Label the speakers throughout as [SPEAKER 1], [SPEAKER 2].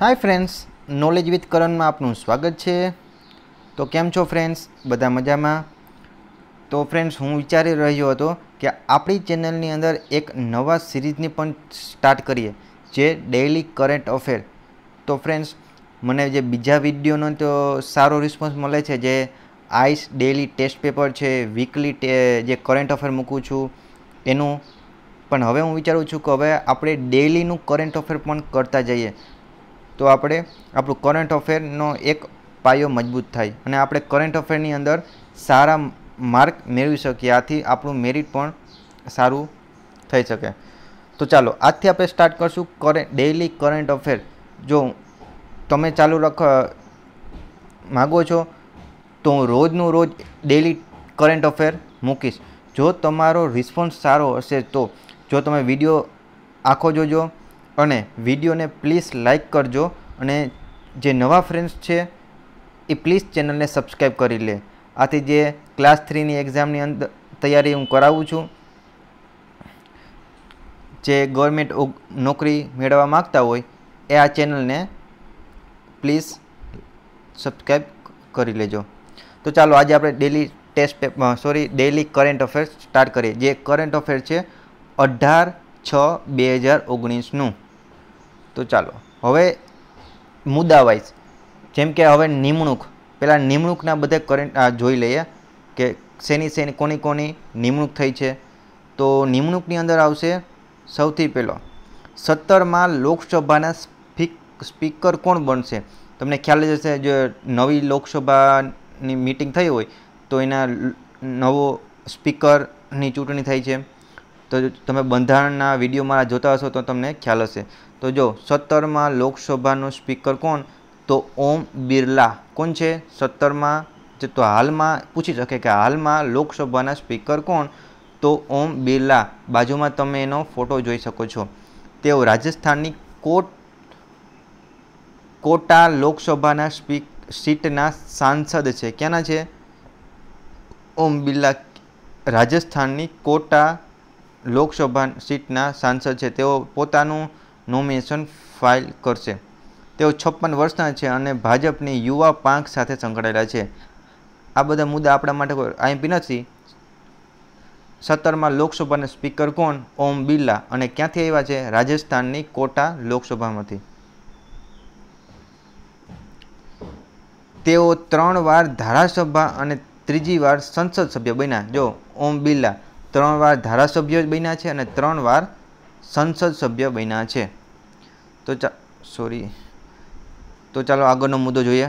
[SPEAKER 1] hi friends knowledge with કરણમાં આપનું સ્વાગત છે તો કેમ છો ફ્રેન્ડ્સ બધા મજામાં તો ફ્રેન્ડ્સ હું વિચારી રહ્યો હતો કે આપણી ચેનલની અંદર એક નવા સિરીઝની પણ સ્ટાર્ટ કરીએ જે ડેઇલી કરંટ અફેર તો ફ્રેન્ડ્સ મને જે બીજા વિડીયોનો તો સારો રિસ્પોન્સ મળે છે જે આઈસ ડેઇલી ટેસ્ટ પેપર છે વીકલી જે કરંટ અફેર મૂકું છું એનું પણ હવે હું વિચારું છું કે હવે આપણે ડેઇલીનું કરંટ અફેર પણ કરતા જઈએ તો આપણે આપણું કરંટ અફેરનો એક પાયો મજબૂત થાય અને આપણે કરંટ અફેરની અંદર સારા માર્ક મેળવી શકીએ આથી આપણું મેરિટ પણ સારું થઈ શકે તો ચાલો આજથી આપણે સ્ટાર્ટ કરશું કરંટ ડેઇલી કરંટ અફેર જો તમે ચાલુ રખ માગો છો તો હું રોજનું રોજ ડેલી કરંટ અફેર મૂકીશ જો તમારો રિસ્પોન્સ સારો હશે તો જો તમે વિડીયો આખો જોજો અને વિડીયોને પ્લીઝ લાઇક કરજો અને જે નવા ફ્રેન્ડ્સ છે એ પ્લીઝ ચેનલને સબસ્ક્રાઈબ કરી લે આથી જે ક્લાસ થ્રીની એક્ઝામની અંદર તૈયારી હું કરાવું છું જે ગવર્મેન્ટ નોકરી મેળવવા માગતા હોય એ આ ચેનલને પ્લીઝ સબસ્ક્રાઈબ કરી લેજો તો ચાલો આજે આપણે daily test paper sorry daily current affair start કરીએ જે કરંટ અફેર છે અઢાર છ બે હજાર ઓગણીસનું તો ચાલો હવે મુદ્દાવાઇઝ જેમ કે હવે નિમણૂક પહેલાં નિમણૂકના બધે કરંટ જોઈ લઈએ કે શેની શેની કોની કોની નિમણૂક થઈ છે તો નિમણૂકની અંદર આવશે સૌથી પહેલો સત્તરમાં લોકસભાના સ્પીકર કોણ બનશે તમને ખ્યાલ જ હશે જો નવી લોકસભાની મિટિંગ થઈ હોય તો એના નવો સ્પીકરની ચૂંટણી થઈ છે તો તમે બંધારણના વિડીયો મારા જોતા હશો તો તમને ખ્યાલ હશે તો જો સત્તરમાં લોકસભાનું સ્પીકર કોણ તો ઓમ બિરલા કોણ છે સત્તરમાં જે તો હાલમાં પૂછી શકે કે હાલમાં લોકસભાના સ્પીકર કોણ તો ઓમ બિરલા બાજુમાં તમે એનો ફોટો જોઈ શકો છો તેઓ રાજસ્થાનની કોટ કોટા લોકસભાના સ્પીક સીટના સાંસદ છે ક્યાંના છે ઓમ બિરલા રાજસ્થાનની કોટા લોકસભા સીટના સાંસદ છે તેઓ પોતાનું નોમિનેશન ફાઇલ કરશે તેઓ છપ્પન વર્ષના છે અને ભાજપની યુવા પાંખ સાથે સંકળાયેલા છે આ બધા મુદ્દા આપણા માટે કોઈ આઈએમપી નથી સત્તરમાં લોકસભાના સ્પીકર કોણ ઓમ બિરલા અને ક્યાંથી આવ્યા છે રાજસ્થાનની કોટા લોકસભામાંથી તેઓ ત્રણ વાર ધારાસભા અને ત્રીજી વાર સંસદ સભ્ય બન્યા જો ઓમ બિરલા ત્રણ વાર ધારાસભ્ય બન્યા છે અને ત્રણ વાર સંસદ સભ્ય બન્યા છે તો ચા સોરી તો ચાલો આગળનો મુદ્દો જોઈએ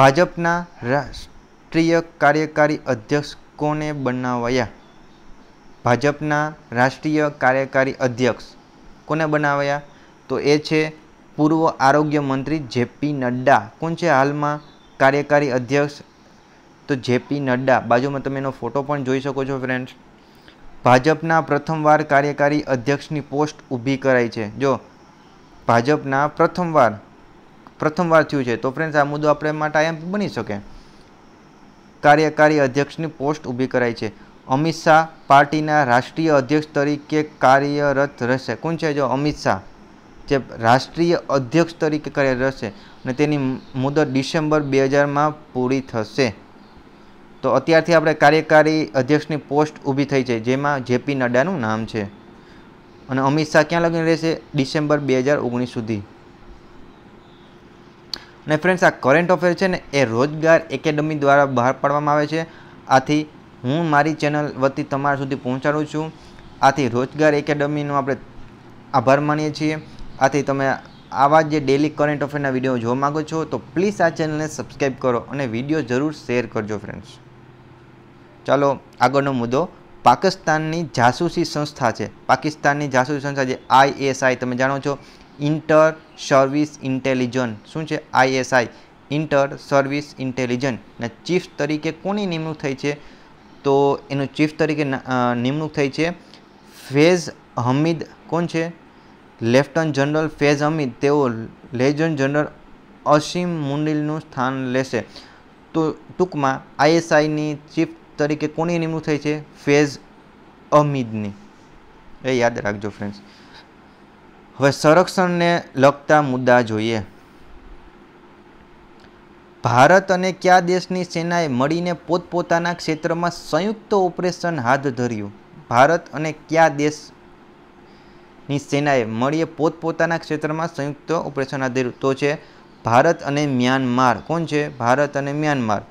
[SPEAKER 1] ભાજપના રાષ્ટ્રીય કાર્યકારી અધ્યક્ષ કોને બનાવાયા ભાજપના રાષ્ટ્રીય કાર્યકારી અધ્યક્ષ કોને બનાવાયા તો એ છે પૂર્વ આરોગ્ય મંત્રી જેપી નડ્ડા કોણ છે હાલમાં કાર્યકારી અધ્યક્ષ તો જેપી નડ્ડા બાજુમાં તમે એનો ફોટો પણ જોઈ શકો છો ફ્રેન્ડ્સ ભાજપના પ્રથમવાર કાર્યકારી અધ્યક્ષની પોસ્ટ ઊભી કરાઈ છે જો ભાજપના પ્રથમવાર પ્રથમવાર થયું છે તો ફ્રેન્ડ્સ આ મુદ્દો આપણે માટે આઈએમપી બની શકે કાર્યકારી અધ્યક્ષની પોસ્ટ ઊભી કરાઈ છે અમિત શાહ પાર્ટીના રાષ્ટ્રીય અધ્યક્ષ તરીકે કાર્યરત રહેશે કોણ છે જો અમિત શાહ જે રાષ્ટ્રીય અધ્યક્ષ તરીકે કાર્યરત રહેશે અને તેની મુદત ડિસેમ્બર બે હજારમાં પૂરી થશે તો અત્યારથી આપણે કાર્યકારી અધ્યક્ષની પોસ્ટ ઊભી થઈ છે જેમાં જેપી નડ્ડાનું નામ છે અને અમિત શાહ ક્યાં લગીને રહેશે ડિસેમ્બર બે હજાર ઓગણીસ સુધી અને ફ્રેન્ડ્સ આ કરંટ અફેર છે ને એ રોજગાર એકેડમી દ્વારા બહાર પાડવામાં આવે છે આથી હું મારી ચેનલ વતી તમારા સુધી પહોંચાડું છું આથી રોજગાર એકેડમીનો આપણે આભાર માનીએ છીએ આથી તમે આવા જે ડેલી કરંટ અફેરના વિડીયો જોવા માગો છો તો પ્લીઝ આ ચેનલને સબસ્ક્રાઈબ કરો અને વિડીયો જરૂર શેર કરજો ફ્રેન્ડ્સ ચાલો આગળનો મુદ્દો પાકિસ્તાનની જાસૂસી સંસ્થા છે પાકિસ્તાનની જાસૂસી સંસ્થા છે આઈએસઆઈ તમે જાણો છો ઇન્ટર સર્વિસ ઇન્ટેલિજન્ટ શું છે આઈએસઆઈ ઇન્ટર સર્વિસ ઇન્ટેલિજન્ટ ને ચીફ તરીકે કોની નિમણૂક થઈ છે તો એનું ચીફ તરીકે નિમણૂક થઈ છે ફેઝ હમીદ કોણ છે લેફ્ટનન્ટ જનરલ ફેઝ હમીદ તેઓ લેજન્ટ જનરલ અસીમ મુંડિલનું સ્થાન લેશે તો ટૂંકમાં આઈએસઆઈની ચીફ તરીકે કોની નિમણૂક થઈ છે ફેઝ અમીદની એ યાદ રાખજો ફ્રેન્ડ્સ હવે સંરક્ષણને લગતા મુદ્દા જોઈએ ભારત અને કયા દેશની સેનાએ મળીને પોતપોતાના ક્ષેત્રમાં સંયુક્ત ઓપરેશન હાથ ધર્યું ભારત અને કયા દેશની સેનાએ મળીએ પોતપોતાના ક્ષેત્રમાં સંયુક્ત ઓપરેશન હાથ ધર્યું તો છે ભારત અને મ્યાનમાર કોણ છે ભારત અને મ્યાનમાર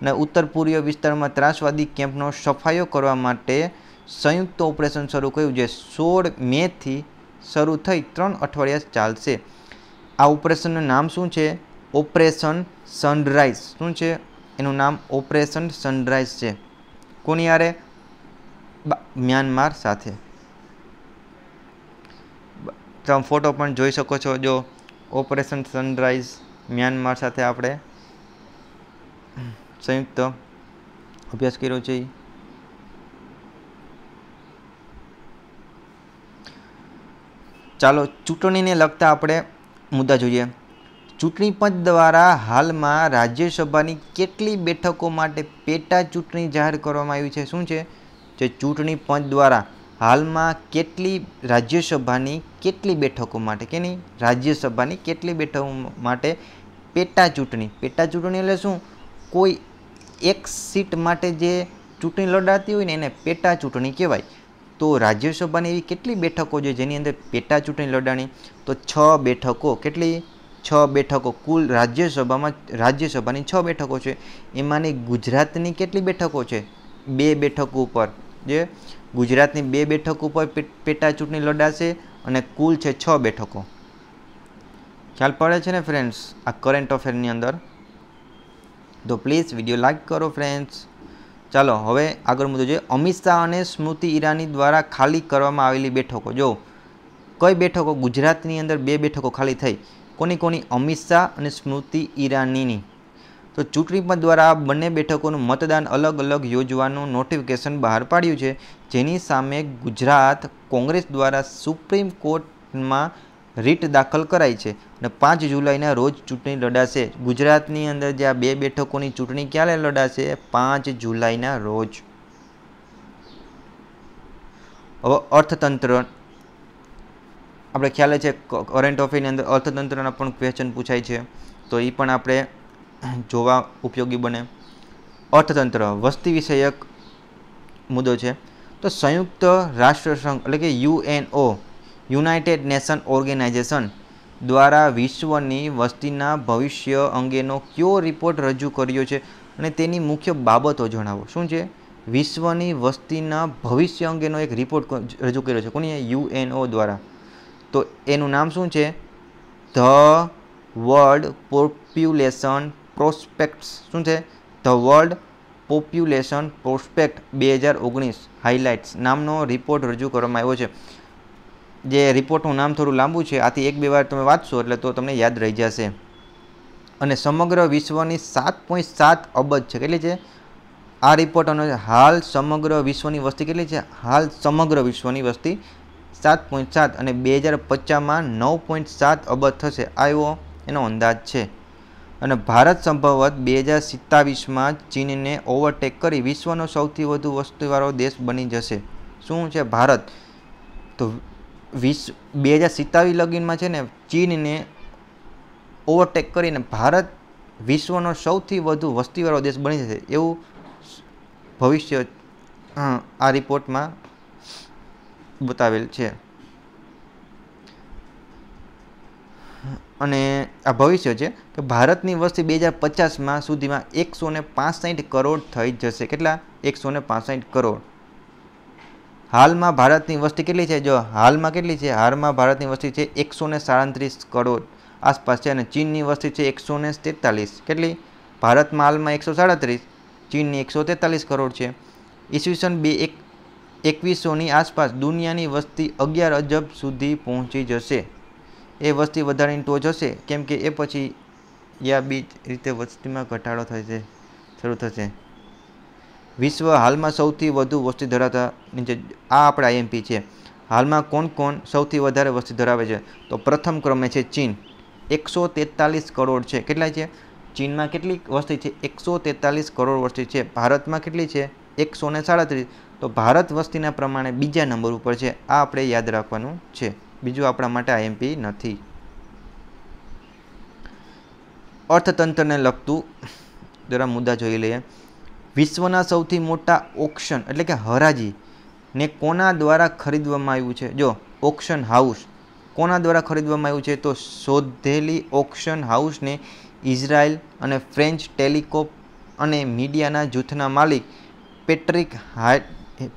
[SPEAKER 1] અને ઉત્તર પૂર્વીય વિસ્તારમાં ત્રાસવાદી કેમ્પનો સફાયો કરવા માટે સંયુક્ત ઓપરેશન શરૂ કર્યું જે સોળ મેથી શરૂ થઈ ત્રણ અઠવાડિયા ચાલશે આ ઓપરેશનનું નામ શું છે ઓપરેશન સનરાઈઝ શું છે એનું નામ ઓપરેશન સનરાઈઝ છે કોની યારે મ્યાનમાર સાથે તમે ફોટો પણ જોઈ શકો છો જો ઓપરેશન સનરાઈઝ મ્યાનમાર સાથે આપણે સંયુક્ત અભ્યાસ કર્યો છે ચાલો ચૂંટણીને લગતા આપણે મુદ્દા જોઈએ ચૂંટણી પંચ દ્વારા હાલમાં રાજ્યસભાની કેટલી બેઠકો માટે પેટા ચૂંટણી જાહેર કરવામાં આવી છે શું છે જે ચૂંટણી પંચ દ્વારા હાલમાં કેટલી રાજ્યસભાની કેટલી બેઠકો માટે કે નહીં રાજ્યસભાની કેટલી બેઠકો માટે પેટા ચૂંટણી પેટા ચૂંટણી એટલે શું કોઈ એક સીટ માટે જે ચૂંટણી લડાતી હોય ને એને પેટા ચૂંટણી કહેવાય તો રાજ્યસભાની એવી કેટલી બેઠકો છે જેની અંદર પેટા ચૂંટણી લડાણી તો છ બેઠકો કેટલી છ બેઠકો કુલ રાજ્યસભામાં રાજ્યસભાની છ બેઠકો છે એમાંની ગુજરાતની કેટલી બેઠકો છે બે બેઠકો ઉપર જે ગુજરાતની બે બેઠકો ઉપર પેટા ચૂંટણી લડાશે અને કુલ છે છ બેઠકો ખ્યાલ પડે છે ને ફ્રેન્ડ્સ આ કરંટ અફેરની અંદર તો પ્લીઝ વિડીયો લાઇક કરો ફ્રેન્ડ્સ ચાલો હવે આગળ મુદ્દો જોઈએ અમિત શાહ અને સ્મૃતિ ઈરાની દ્વારા ખાલી કરવામાં આવેલી બેઠકો જો કઈ બેઠકો ગુજરાતની અંદર બે બેઠકો ખાલી થઈ કોની કોની અમિત શાહ અને સ્મૃતિ ઈરાનીની તો ચૂંટણી પંચ દ્વારા બંને બેઠકોનું મતદાન અલગ અલગ યોજવાનું નોટિફિકેશન બહાર પાડ્યું છે જેની સામે ગુજરાત કોંગ્રેસ દ્વારા સુપ્રીમ કોર્ટમાં રીટ દાખલ કરાઈ છે અને પાંચ જુલાઈના રોજ ચૂંટણી લડાશે ગુજરાતની અંદર જે આ બે બેઠકોની ચૂંટણી ક્યારે લડાશે પાંચ જુલાઈના રોજ હવે અર્થતંત્ર આપણે ખ્યાલ છે કરંટ અફેરની અંદર અર્થતંત્રના પણ ક્વેશ્ચન પૂછાય છે તો એ પણ આપણે જોવા ઉપયોગી બને અર્થતંત્ર વસ્તી વિષયક મુદ્દો છે તો સંયુક્ત રાષ્ટ્રસંઘ એટલે કે યુએનઓ યુનાઇટેડ નેશન ઓર્ગેનાઇઝેશન દ્વારા વિશ્વની વસ્તીના ભવિષ્ય અંગેનો કયો રિપોર્ટ રજૂ કર્યો છે અને તેની મુખ્ય બાબતો જણાવો શું છે વિશ્વની વસ્તીના ભવિષ્ય અંગેનો એક રિપોર્ટ રજૂ કર્યો છે કોની યુએનઓ દ્વારા તો એનું નામ શું છે ધ વર્લ્ડ પોપ્યુલેશન પ્રોસ્પેક્ટ્સ શું છે ધ વર્લ્ડ પોપ્યુલેશન પ્રોસ્પેક્ટ બે હજાર ઓગણીસ હાઇલાઇટ્સ નામનો રિપોર્ટ રજૂ કરવામાં આવ્યો છે જે રિપોર્ટનું નામ થોડું લાંબુ છે આથી એક બે વાર તમે વાંચશો એટલે તો તમને યાદ રહી જશે અને સમગ્ર વિશ્વની સાત પોઈન્ટ સાત અબજ છે કેટલી છે આ રિપોર્ટ અને હાલ સમગ્ર વિશ્વની વસ્તી કેટલી છે હાલ સમગ્ર વિશ્વની વસ્તી સાત પોઈન્ટ સાત અને બે હજાર પચાસમાં નવ પોઈન્ટ સાત અબજ થશે આવ્યો એનો અંદાજ છે અને ભારત સંભવત બે હજાર સિત્તાવીસમાં ચીનને ઓવરટેક કરી વિશ્વનો સૌથી વધુ વસ્તીવાળો દેશ બની જશે શું છે ભારત તો વીસ બે હજાર સિત્તાવીસ લગીનમાં છે ને ચીનને ઓવરટેક કરીને ભારત વિશ્વનો સૌથી વધુ વસ્તીવાળો દેશ બની જશે એવું ભવિષ્ય આ રિપોર્ટમાં બતાવેલ છે અને આ ભવિષ્ય છે કે ભારતની વસ્તી બે હજાર પચાસમાં સુધીમાં એકસો ને પાંસઠ કરોડ થઈ જશે કેટલા એકસો ને પાંસઠ કરોડ હાલમાં ભારતની વસ્તી કેટલી છે જો હાલમાં કેટલી છે હાલમાં ભારતની વસ્તી છે એકસો ને સાડત્રીસ કરોડ આસપાસ છે અને ચીનની વસ્તી છે એકસો ને તેતાલીસ કેટલી ભારતમાં હાલમાં એકસો સાડત્રીસ ચીનની એકસો તેતાલીસ કરોડ છે ઈસવીસન બે એક એકવીસોની આસપાસ દુનિયાની વસ્તી અગિયાર અજબ સુધી પહોંચી જશે એ વસ્તી વધારીને ટોચ હશે કેમ કે એ પછી યા બીજ રીતે વસ્તીમાં ઘટાડો થશે શરૂ થશે વિશ્વ હાલમાં સૌથી વધુ વસ્તી ધરાવતા નીચે આ આપણે આઈએમપી છે હાલમાં કોણ કોણ સૌથી વધારે વસ્તી ધરાવે છે તો પ્રથમ ક્રમે છે ચીન એકસો તેતાલીસ કરોડ છે કેટલા છે ચીનમાં કેટલી વસ્તી છે એકસો તેતાલીસ કરોડ વસ્તી છે ભારતમાં કેટલી છે એકસો ને સાડત્રીસ તો ભારત વસ્તીના પ્રમાણે બીજા નંબર ઉપર છે આ આપણે યાદ રાખવાનું છે બીજું આપણા માટે આઈએમપી નથી અર્થતંત્રને લગતું જરા મુદ્દા જોઈ લઈએ વિશ્વના સૌથી મોટા ઓક્શન એટલે કે હરાજી ને કોના દ્વારા ખરીદવામાં આવ્યું છે જો ઓક્શન હાઉસ કોના દ્વારા ખરીદવામાં આવ્યું છે તો શોધેલી ઓક્શન હાઉસને ઇઝરાયલ અને ફ્રેન્ચ ટેલિકોપ અને મીડિયાના જૂથના માલિક પેટ્રિક હા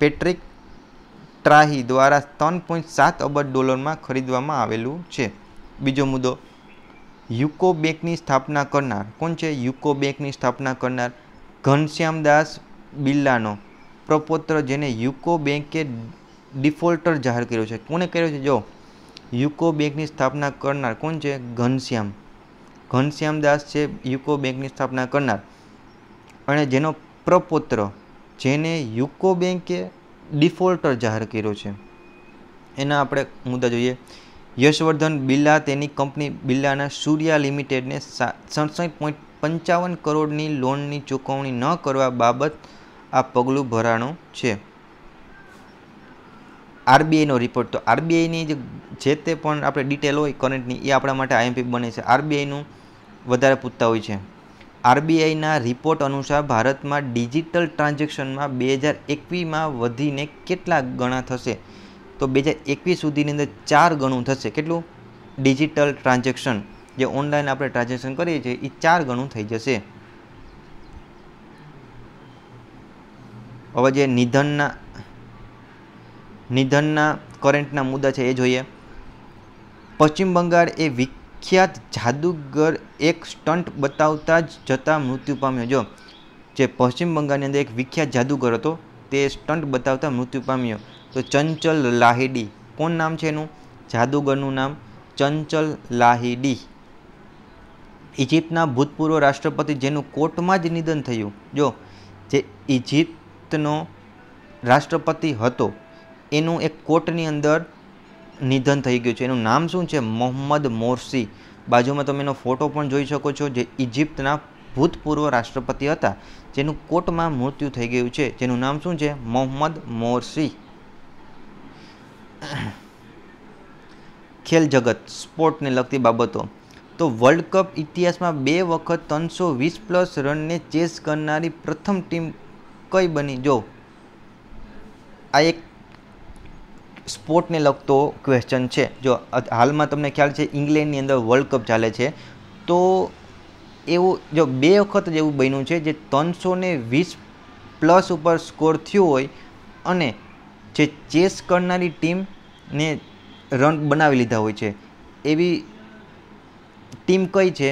[SPEAKER 1] પેટ્રિક ટ્રાહી દ્વારા ત્રણ પોઈન્ટ સાત અબજ ડોલરમાં ખરીદવામાં આવેલું છે બીજો મુદ્દો યુકો બેંકની સ્થાપના કરનાર કોણ છે યુકો બેંકની સ્થાપના કરનાર ઘનશ્યામદાસ બિરલાનો પ્રપોત્ર જેને યુકો બેન્કે ડિફોલ્ટર જાહેર કર્યો છે કોણે કર્યો છે જો યુકો બેન્કની સ્થાપના કરનાર કોણ છે ઘનશ્યામ ઘનશ્યામદાસ છે યુકો બેન્કની સ્થાપના કરનાર અને જેનો પ્રપોત્ર જેને યુકો બેન્કે ડિફોલ્ટર જાહેર કર્યો છે એના આપણે મુદ્દા જોઈએ યશવર્ધન બિરલા તેની કંપની બિરલાના સૂર્યા લિમિટેડને સાત સડસઠ પોઈન્ટ પંચાવન કરોડની લોનની ચૂકવણી ન કરવા બાબત આ પગલું ભરાણું છે આરબીઆઈનો રિપોર્ટ તો આરબીઆઈની જે તે પણ આપણે ડિટેલ હોય કરંટની એ આપણા માટે આઈએમપી બને છે આરબીઆઈનું વધારે પૂછતા હોય છે આરબીઆઈના રિપોર્ટ અનુસાર ભારતમાં ડિજિટલ ટ્રાન્ઝેક્શનમાં બે હજાર એકવીસમાં વધીને કેટલા ગણા થશે તો બે હજાર એકવીસ સુધીની અંદર ચાર ગણું થશે કેટલું ડિજિટલ ટ્રાન્ઝેક્શન જે ઓનલાઈન આપણે ટ્રાન્ઝેક્શન કરીએ છીએ એ ચાર ગણું થઈ જશે હવે જે નિધનના નિધનના કરંટના મુદ્દા છે એ જોઈએ પશ્ચિમ બંગાળ એ વિખ્યાત જાદુગર એક સ્ટન્ટ બતાવતા જ જતાં મૃત્યુ પામ્યો જો જે પશ્ચિમ બંગાળની અંદર એક વિખ્યાત જાદુગર હતો તે સ્ટન્ટ બતાવતા મૃત્યુ પામ્યો તો ચંચલ લાહિડી કોણ નામ છે એનું જાદુગરનું નામ ચંચલ લાહિડી ઇજિપ્તના ભૂતપૂર્વ રાષ્ટ્રપતિ જેનું કોર્ટમાં જ નિધન થયું જો જે ઇજિપ્તનો રાષ્ટ્રપતિ હતો એનું એક કોર્ટની અંદર નિધન થઈ ગયું છે એનું નામ શું છે મોહમ્મદ મોરસી બાજુમાં તમે એનો ફોટો પણ જોઈ શકો છો જે ઇજિપ્તના ભૂતપૂર્વ રાષ્ટ્રપતિ હતા જેનું કોર્ટમાં મૃત્યુ થઈ ગયું છે જેનું નામ શું છે મોહમ્મદ મોરસી ખેલ જગત સ્પોર્ટને લગતી બાબતો તો વર્લ્ડ કપ ઇતિહાસમાં બે વખત ત્રણસો વીસ પ્લસ રનને ચેસ કરનારી પ્રથમ ટીમ કઈ બની જો આ એક સ્પોર્ટને લગતો ક્વેશ્ચન છે જો હાલમાં તમને ખ્યાલ છે ઇંગ્લેન્ડની અંદર વર્લ્ડ કપ ચાલે છે તો એવું જો બે વખત જ એવું બન્યું છે જે ત્રણસો ને વીસ પ્લસ ઉપર સ્કોર થયું હોય અને જે ચેસ કરનારી ટીમને રન બનાવી લીધા હોય છે એવી ટીમ કઈ છે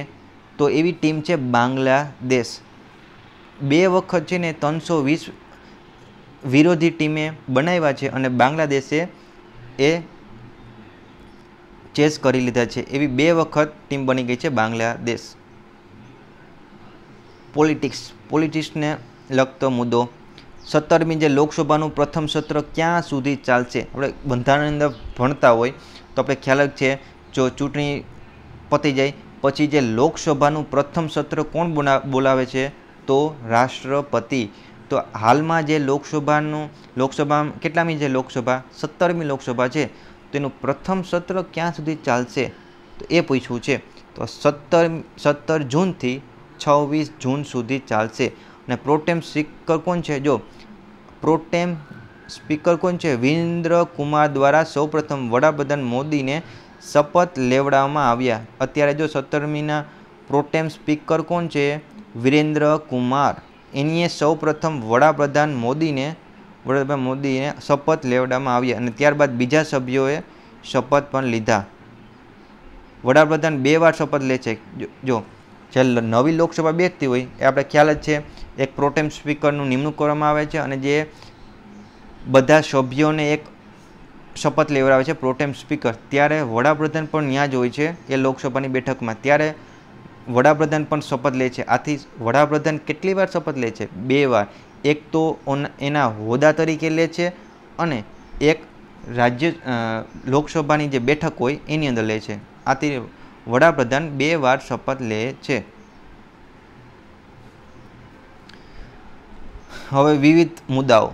[SPEAKER 1] તો એવી ટીમ છે બાંગ્લાદેશ બે વખત છે ને ત્રણસો વીસ વિરોધી ટીમે બનાવ્યા છે અને બાંગ્લાદેશે એ ચેસ કરી લીધા છે એવી બે વખત ટીમ બની ગઈ છે બાંગ્લાદેશ પોલિટિક્સ પોલિટિક્સને લગતો મુદ્દો સત્તરમી જે લોકસભાનું પ્રથમ સત્ર ક્યાં સુધી ચાલશે આપણે બંધારણની અંદર ભણતા હોય તો આપણે ખ્યાલ જ છે જો ચૂંટણી પતી જાય પછી જે લોકસભાનું પ્રથમ સત્ર કોણ બોલાવે છે તો રાષ્ટ્રપતિ તો હાલમાં જે લોકસભાનું લોકસભા કેટલામી જે લોકસભા સત્તરમી લોકસભા છે તેનું પ્રથમ સત્ર ક્યાં સુધી ચાલશે તો એ પૂછવું છે તો સત્તર સત્તર જૂનથી છવ્વીસ જૂન સુધી ચાલશે અને પ્રોટેમ સ્પીકર કોણ છે જો પ્રોટેમ સ્પીકર કોણ છે વિરેન્દ્ર કુમાર દ્વારા સૌપ્રથમ વડાપ્રધાન મોદીને શપથ લેવડાવવામાં આવ્યા અત્યારે જો સત્તરમીના પ્રોટેમ સ્પીકર કોણ છે વિરેન્દ્ર કુમાર એનીએ સૌ પ્રથમ વડાપ્રધાન મોદીને વડાપ્રધાન મોદીને શપથ લેવડાવવામાં આવ્યા અને ત્યારબાદ બીજા સભ્યોએ શપથ પણ લીધા વડાપ્રધાન બે વાર શપથ લે છે જો જે નવી લોકસભા બેસતી હોય એ આપણે ખ્યાલ જ છે એક પ્રોટેમ સ્પીકરનું નિમણૂક કરવામાં આવે છે અને જે બધા સભ્યોને એક શપથ લેવડાવે છે પ્રોટેમ સ્પીકર ત્યારે વડાપ્રધાન પણ ત્યાં જ હોય છે એ લોકસભાની બેઠકમાં ત્યારે વડાપ્રધાન પણ શપથ લે છે આથી વડાપ્રધાન કેટલી વાર શપથ લે છે બે વાર એક તો એના હોદ્દા તરીકે લે છે અને એક રાજ્ય લોકસભાની જે બેઠક હોય એની અંદર લે છે આથી વડાપ્રધાન બે વાર શપથ લે છે હવે વિવિધ મુદ્દાઓ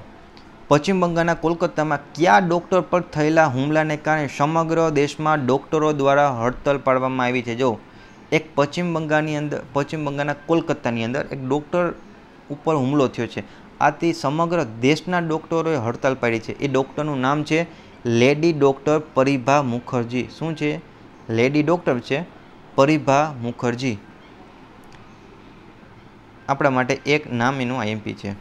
[SPEAKER 1] પશ્ચિમ બંગાળના કોલકાતામાં કયા ડોક્ટર પર થયેલા હુમલાને કારણે સમગ્ર દેશમાં ડૉક્ટરો દ્વારા હડતાલ પાડવામાં આવી છે જો એક પશ્ચિમ બંગાળની અંદર પશ્ચિમ બંગાળના કોલકાતાની અંદર એક ડૉક્ટર ઉપર હુમલો થયો છે આથી સમગ્ર દેશના ડોક્ટરોએ હડતાલ પાડી છે એ ડૉક્ટરનું નામ છે લેડી ડૉક્ટર પરિભા મુખર્જી શું છે લેડી ડોક્ટર છે પરિભા મુખર્જી આપણા માટે એક નામ એનું આઈએમપી છે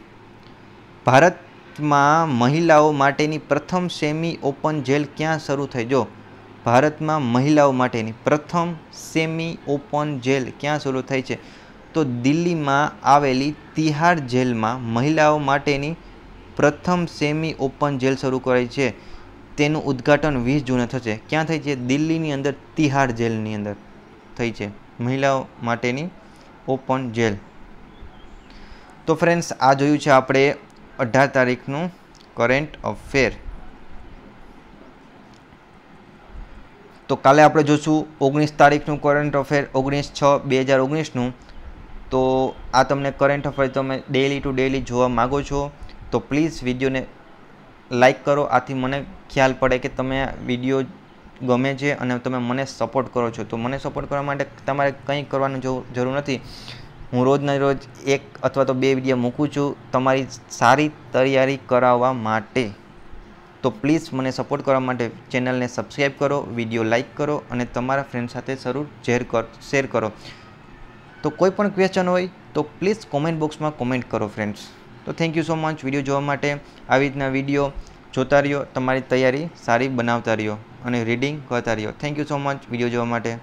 [SPEAKER 1] ભારત ભારતમાં મહિલાઓ માટેની પ્રથમ સેમી ઓપન જેલ ક્યાં શરૂ થઈ જો ભારતમાં મહિલાઓ માટેની પ્રથમ સેમી ઓપન જેલ ક્યાં શરૂ થઈ છે તો દિલ્હીમાં આવેલી તિહાર જેલમાં મહિલાઓ માટેની પ્રથમ સેમી ઓપન જેલ શરૂ કરાઈ છે તેનું ઉદ્ઘાટન વીસ જૂને થશે ક્યાં થઈ છે દિલ્હીની અંદર તિહાર જેલની અંદર થઈ છે મહિલાઓ માટેની ઓપન જેલ તો ફ્રેન્ડ્સ આ જોયું છે આપણે અઢાર તારીખનું કરેન્ટ અફેર તો કાલે આપણે જોશું ઓગણીસ તારીખનું કરંટ અફેર ઓગણીસ છ બે હજાર ઓગણીસનું તો આ તમને કરંટ અફેર તમે ડેલી ટુ ડેલી જોવા માગો છો તો પ્લીઝ વિડીયોને લાઇક કરો આથી મને ખ્યાલ પડે કે તમે વિડીયો ગમે છે અને તમે મને સપોર્ટ કરો છો તો મને સપોર્ટ કરવા માટે તમારે કંઈ કરવાની જરૂર નથી હું રોજના રોજ એક અથવા તો બે વિડીયો મૂકું છું તમારી સારી તૈયારી કરાવવા માટે તો પ્લીઝ મને સપોર્ટ કરવા માટે ચેનલને સબસ્ક્રાઈબ કરો વિડીયો લાઇક કરો અને તમારા ફ્રેન્ડ સાથે જરૂર શેર કર શેર કરો તો કોઈ પણ ક્વેશ્ચન હોય તો પ્લીઝ કોમેન્ટ બોક્સમાં કોમેન્ટ કરો ફ્રેન્ડ્સ તો thank you so much video જોવા માટે આવી રીતના વિડીયો જોતા રહ્યો તમારી તૈયારી સારી બનાવતા રહ્યો અને રીડિંગ કરતા રહ્યો thank you so much video જોવા માટે